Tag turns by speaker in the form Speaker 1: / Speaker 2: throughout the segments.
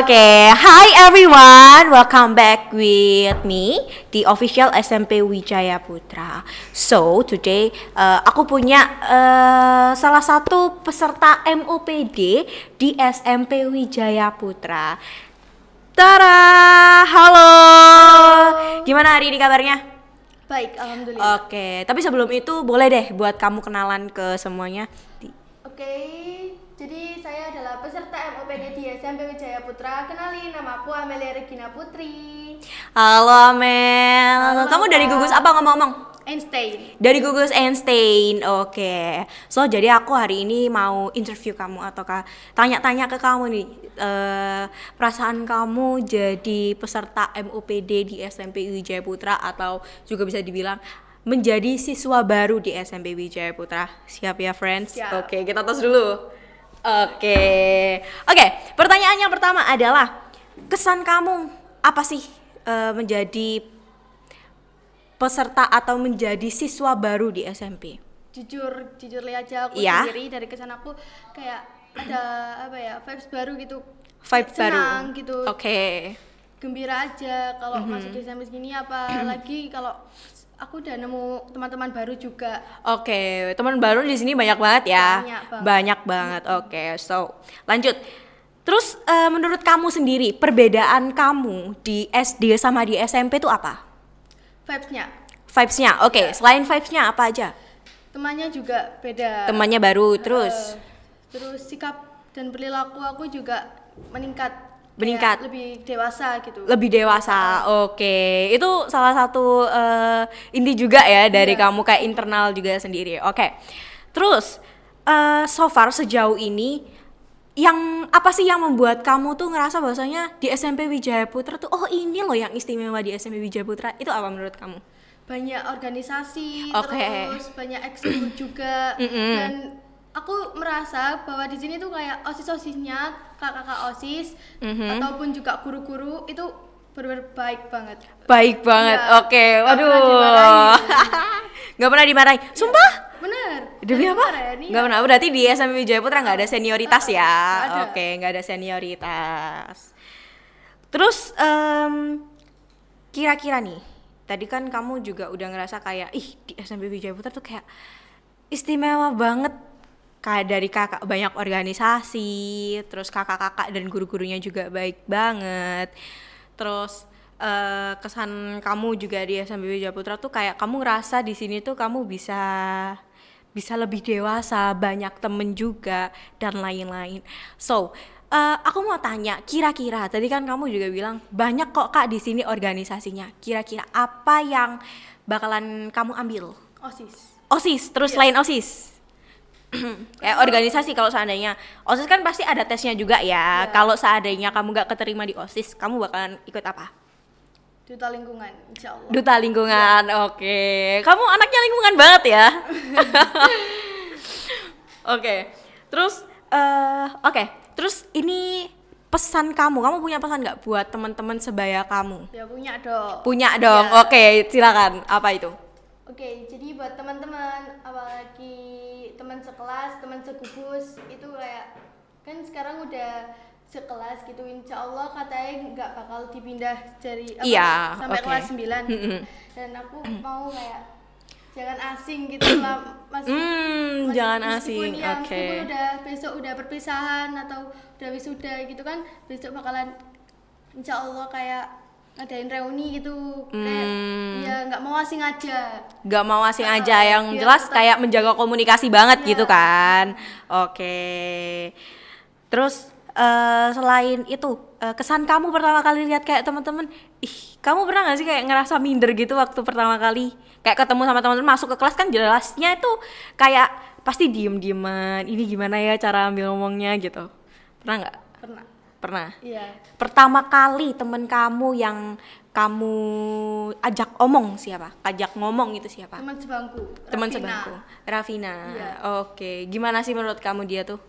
Speaker 1: okay. hi everyone. Welcome back with me di official SMP Wijaya Putra. So, today uh, aku punya uh, salah satu peserta MOPD di SMP Wijaya Putra. Tara, halo. halo. Gimana hari ini kabarnya?
Speaker 2: Baik, alhamdulillah. Oke,
Speaker 1: okay. tapi sebelum itu boleh deh buat kamu kenalan ke semuanya.
Speaker 2: Oke, okay. jadi saya Peserta MOPD di SMP Wijaya Putra. Kenalin, nama aku Amelia Regina Putri.
Speaker 1: Halo Amel. Halo, Kamu dari gugus apa ngomong-ngomong?
Speaker 2: Einstein.
Speaker 1: Dari gugus Einstein. Oke. Okay. So, jadi aku hari ini mau interview kamu ataukah tanya-tanya ke kamu nih. Uh, perasaan kamu jadi peserta MOPD di SMP Wijaya Putra atau juga bisa dibilang menjadi siswa baru di SMP Wijaya Putra. Siap ya, friends? Oke, okay, kita tos dulu. Oke, oke. Pertanyaan yang pertama adalah kesan kamu apa sih uh, menjadi peserta atau menjadi siswa baru di SMP?
Speaker 2: Jujur, jujur lihat aja aku yeah. sendiri dari kesan aku kayak ada apa ya vibes baru gitu. Vibes baru. Senang gitu. Oke. Okay. Gembira aja kalau mm -hmm. masuk di SMP segini, apalagi kalau aku udah nemu teman-teman baru juga.
Speaker 1: Oke, okay. teman baru di sini banyak banget ya. Banyak banget. banget. Hmm. Oke, okay. so lanjut. Terus uh, menurut kamu sendiri perbedaan kamu di SD sama di SMP itu apa? Vibesnya. Vibesnya, oke. Okay. Ya. Selain vibesnya apa aja?
Speaker 2: Temannya juga beda. Temannya baru, terus? Uh, terus sikap dan perilaku aku juga meningkat meningkat ya, lebih dewasa gitu lebih
Speaker 1: dewasa iya. oke okay. itu salah satu uh, inti juga ya dari ya. kamu kayak internal juga sendiri oke okay. terus uh, so far sejauh ini yang apa sih yang membuat kamu tuh ngerasa bahwasanya di SMP Wijaya Putra tuh oh ini loh yang istimewa di SMP Wijaya Putra itu apa menurut kamu
Speaker 2: banyak organisasi okay. terus banyak ekskul juga mm -hmm. dan aku merasa bahwa di sini tuh kayak osis-osisnya kakak-kakak osis mm-hmm. ataupun juga guru-guru itu benar baik banget.
Speaker 1: Baik banget. Ya, Oke, okay. waduh. Gak pernah dimarahi. Sumpah? Bener. Demi apa? Ya, nggak gak ya. pernah. Oh, berarti di SMP Wijaya Putra nggak ada senioritas ya? Oke, okay, nggak ada senioritas. Terus um, kira-kira nih, tadi kan kamu juga udah ngerasa kayak ih di SMP Wijaya Putra tuh kayak istimewa banget kayak dari kakak banyak organisasi, terus kakak-kakak dan guru-gurunya juga baik banget. Terus uh, kesan kamu juga di SMBW Putra tuh kayak kamu ngerasa di sini tuh kamu bisa bisa lebih dewasa, banyak temen juga dan lain-lain. So, uh, aku mau tanya, kira-kira tadi kan kamu juga bilang banyak kok kak di sini organisasinya. Kira-kira apa yang bakalan kamu ambil? Osis. Osis, terus yeah. Iya. lain osis. ya organisasi kalau seandainya osis kan pasti ada tesnya juga ya. Yeah. Kalau seandainya kamu gak keterima di osis, kamu bakalan ikut apa?
Speaker 2: Duta lingkungan, insya Allah. Duta
Speaker 1: lingkungan, ya. oke. Okay. Kamu anaknya lingkungan banget ya. oke, okay. terus uh, oke, okay. terus ini pesan kamu, kamu punya pesan nggak buat teman-teman sebaya kamu? Ya punya
Speaker 2: dong. Punya dong, ya. oke. Okay, silakan. Apa itu? Oke, jadi buat teman-teman, apalagi teman sekelas, teman sekubus, itu kayak kan sekarang udah sekelas gitu, insya Allah katanya nggak bakal dipindah dari apa, yeah, sampai okay. kelas 9 Dan aku mau kayak jangan asing gitu lah, mas. Mm, mas jangan asing, ya, oke. Okay. udah besok udah perpisahan atau udah wisuda gitu kan, besok bakalan insya Allah kayak ngadain reuni gitu kayak ya nggak mau asing aja
Speaker 1: nggak mau asing nah, aja yang jelas tetap, kayak menjaga komunikasi banget ya. gitu kan oke okay. terus uh, selain itu uh, kesan kamu pertama kali lihat kayak teman-teman ih kamu pernah nggak sih kayak ngerasa minder gitu waktu pertama kali kayak ketemu sama teman-teman masuk ke kelas kan jelasnya itu kayak pasti diem-dieman ini gimana ya cara ambil ngomongnya gitu pernah nggak pernah Pernah. Iya. Pertama kali temen kamu yang kamu ajak omong siapa? Ajak ngomong itu siapa? Teman sebangku. Teman sebangku. Raffina Iya. Oke. Gimana sih menurut kamu dia tuh?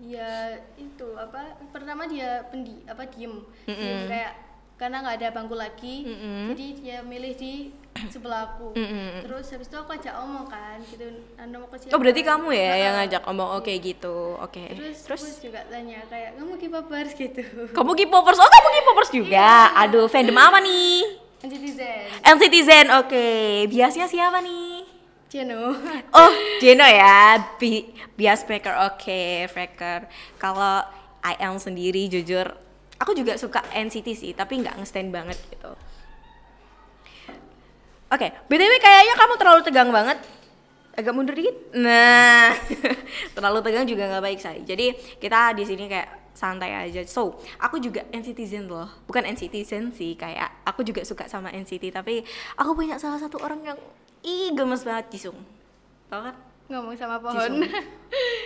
Speaker 2: Ya itu apa? Pertama dia pendi apa diem. Mm -hmm. kayak karena nggak ada bangku lagi mm -hmm. jadi dia milih di sebelahku mm -hmm. terus habis itu aku ajak omong kan gitu anda mau oh berarti kamu ya nah, yang ngajak omong oke oh, okay, gitu oke okay. terus terus aku juga tanya kayak kamu kipopers gitu kamu kipopers oh kamu
Speaker 1: kipopers juga iya. aduh fandom apa nih
Speaker 2: NCTzen NCTzen Citizen oke
Speaker 1: okay. biasnya
Speaker 2: siapa nih Jeno
Speaker 1: oh Jeno ya Bi bias breaker oke okay, breaker kalau IM sendiri jujur aku juga suka NCT sih tapi nggak ngestand banget gitu oke okay. btw kayaknya kamu terlalu tegang banget agak mundur dikit nah terlalu tegang juga nggak baik saya jadi kita di sini kayak santai aja so aku juga NCTzen loh bukan NCTzen sih kayak aku juga suka sama NCT tapi aku punya salah satu orang yang ih gemes banget Jisung
Speaker 2: tau kan ngomong sama pohon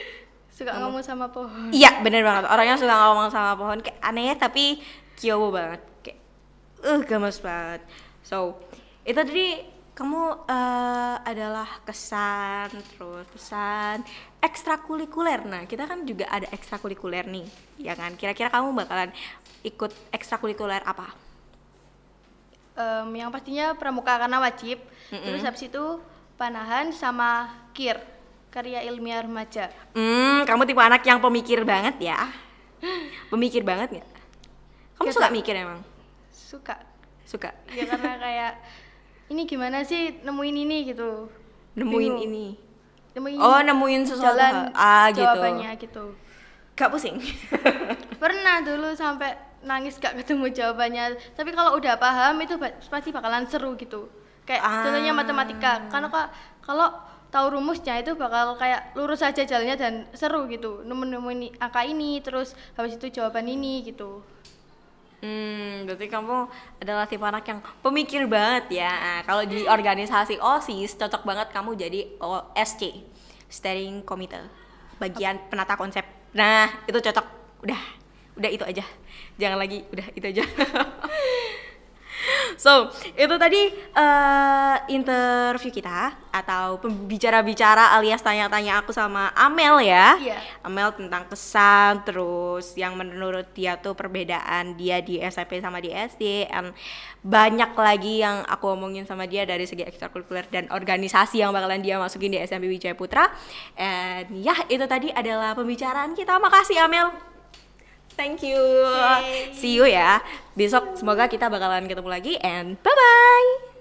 Speaker 2: suka ngomong, ngomong sama pohon iya
Speaker 1: bener banget orangnya suka ngomong sama pohon kayak aneh ya tapi kiyowo banget kayak uh gemes banget so itu tadi kamu uh, adalah kesan terus pesan ekstrakurikuler nah kita kan juga ada ekstrakurikuler nih ya kan kira-kira kamu bakalan ikut ekstrakurikuler apa
Speaker 2: um, yang pastinya pramuka karena wajib mm -mm. terus habis itu panahan sama kir karya ilmiah remaja.
Speaker 1: Hmm, kamu tipe anak yang pemikir banget ya. Pemikir banget nggak? Kamu suka mikir emang? Suka. Suka.
Speaker 2: Ya karena kayak ini gimana sih nemuin ini gitu. Nemuin Bingung. ini. Nemuin Oh, nemuin sesuatu. Jalan ah, gitu. Jawabannya gitu. Gak pusing. Pernah dulu sampai nangis gak ketemu jawabannya. Tapi kalau udah paham itu pasti bakalan seru gitu. Kayak ah. contohnya matematika. Karena kalau tahu rumusnya itu bakal kayak lurus aja jalannya dan seru gitu nemu-nemu ini angka ini terus habis itu jawaban ini gitu Hmm,
Speaker 1: berarti kamu adalah tipe anak yang pemikir banget ya. Nah, kalau di organisasi OSIS cocok banget kamu jadi OSC, Steering Committee, bagian penata konsep. Nah, itu cocok. Udah, udah itu aja. Jangan lagi, udah itu aja. so itu tadi uh, interview kita atau pembicara-bicara alias tanya-tanya aku sama Amel ya yeah. Amel tentang kesan terus yang menurut dia tuh perbedaan dia di SMP sama di SD and banyak lagi yang aku omongin sama dia dari segi ekstrakurikuler dan organisasi yang bakalan dia masukin di SMP Wijaya Putra and ya itu tadi adalah pembicaraan kita makasih Amel Thank you. Yay. See you ya. Besok semoga kita bakalan ketemu lagi and bye bye.